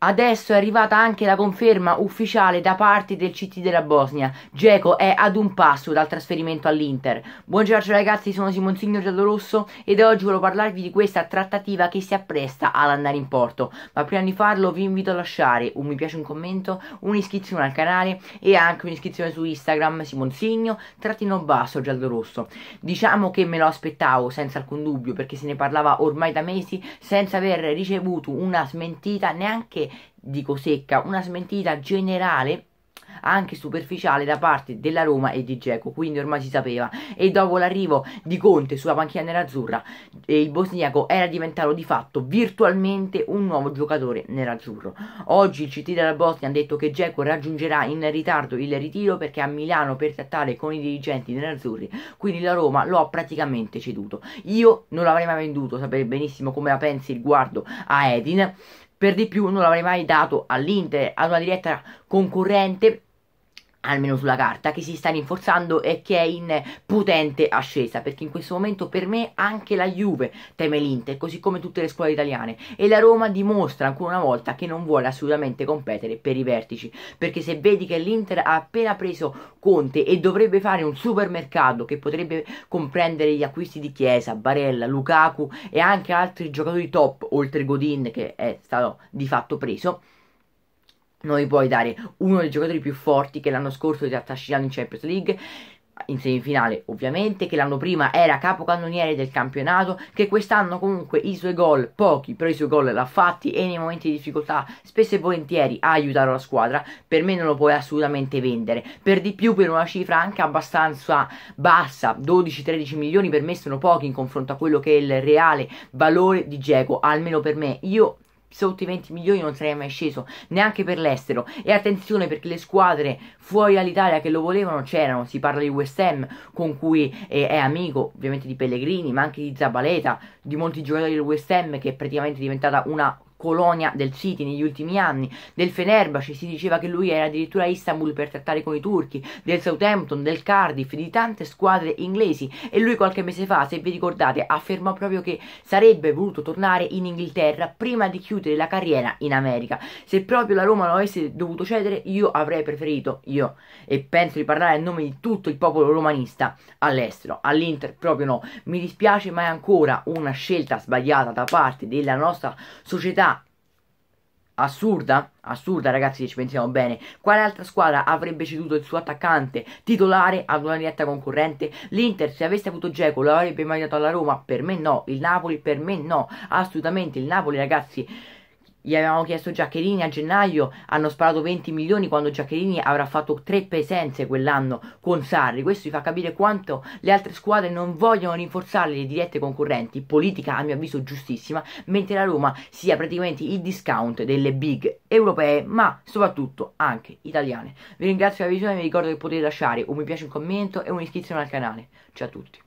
Adesso è arrivata anche la conferma ufficiale da parte del CT della Bosnia. Geco è ad un passo dal trasferimento all'Inter. Buongiorno ragazzi, sono Simonzigno Giallorosso ed oggi voglio parlarvi di questa trattativa che si appresta ad andare in porto. Ma prima di farlo vi invito a lasciare un mi piace, un commento, un'iscrizione al canale e anche un'iscrizione su Instagram Simonzigno trattino basso giallorosso. Diciamo che me lo aspettavo senza alcun dubbio perché se ne parlava ormai da mesi senza aver ricevuto una smentita neanche dico secca, una smentita generale anche superficiale da parte della Roma e di Geco, quindi ormai si sapeva. E dopo l'arrivo di Conte sulla panchina nerazzurra, il bosniaco era diventato di fatto virtualmente un nuovo giocatore nerazzurro. Oggi il CT della Bosnia ha detto che Geco raggiungerà in ritardo il ritiro perché a Milano per trattare con i dirigenti nerazzurri, quindi la Roma lo ha praticamente ceduto. Io non l'avrei mai venduto, sapete benissimo come la pensi riguardo a Edin, per di più non l'avrei mai dato all'Inter, ad una diretta concorrente almeno sulla carta, che si sta rinforzando e che è in potente ascesa, perché in questo momento per me anche la Juve teme l'Inter, così come tutte le squadre italiane, e la Roma dimostra ancora una volta che non vuole assolutamente competere per i vertici, perché se vedi che l'Inter ha appena preso Conte e dovrebbe fare un supermercato che potrebbe comprendere gli acquisti di Chiesa, Barella, Lukaku e anche altri giocatori top, oltre Godin che è stato di fatto preso, non gli puoi dare uno dei giocatori più forti che l'anno scorso ti ha trascinato in Champions League in semifinale ovviamente che l'anno prima era capocannoniere del campionato che quest'anno comunque i suoi gol pochi però i suoi gol l'ha fatti e nei momenti di difficoltà spesso e volentieri ha aiutato la squadra per me non lo puoi assolutamente vendere per di più per una cifra anche abbastanza bassa 12-13 milioni per me sono pochi in confronto a quello che è il reale valore di Geco almeno per me io sotto i 20 milioni non sarei mai sceso neanche per l'estero e attenzione perché le squadre fuori dall'Italia che lo volevano c'erano si parla di West Ham con cui eh, è amico ovviamente di Pellegrini ma anche di Zabaleta di molti giocatori del West Ham che è praticamente diventata una colonia del City negli ultimi anni, del Fenerbahce si diceva che lui era addirittura a Istanbul per trattare con i turchi, del Southampton, del Cardiff, di tante squadre inglesi e lui qualche mese fa, se vi ricordate, affermò proprio che sarebbe voluto tornare in Inghilterra prima di chiudere la carriera in America. Se proprio la Roma lo avesse dovuto cedere, io avrei preferito, io, e penso di parlare a nome di tutto il popolo romanista all'estero, all'Inter proprio no. Mi dispiace ma è ancora una scelta sbagliata da parte della nostra società assurda, assurda ragazzi se ci pensiamo bene. Quale altra squadra avrebbe ceduto il suo attaccante titolare ad una diretta concorrente? L'Inter se avesse avuto Geco lo avrebbe mai dato alla Roma? Per me no, il Napoli per me no, assolutamente il Napoli ragazzi gli avevamo chiesto Giaccherini a gennaio, hanno sparato 20 milioni quando Giaccherini avrà fatto tre presenze quell'anno con Sarri. Questo vi fa capire quanto le altre squadre non vogliono rinforzare le dirette concorrenti, politica a mio avviso giustissima, mentre la Roma sia praticamente il discount delle big europee, ma soprattutto anche italiane. Vi ringrazio per la visione e vi ricordo che potete lasciare un mi piace, un commento e un'iscrizione al canale. Ciao a tutti.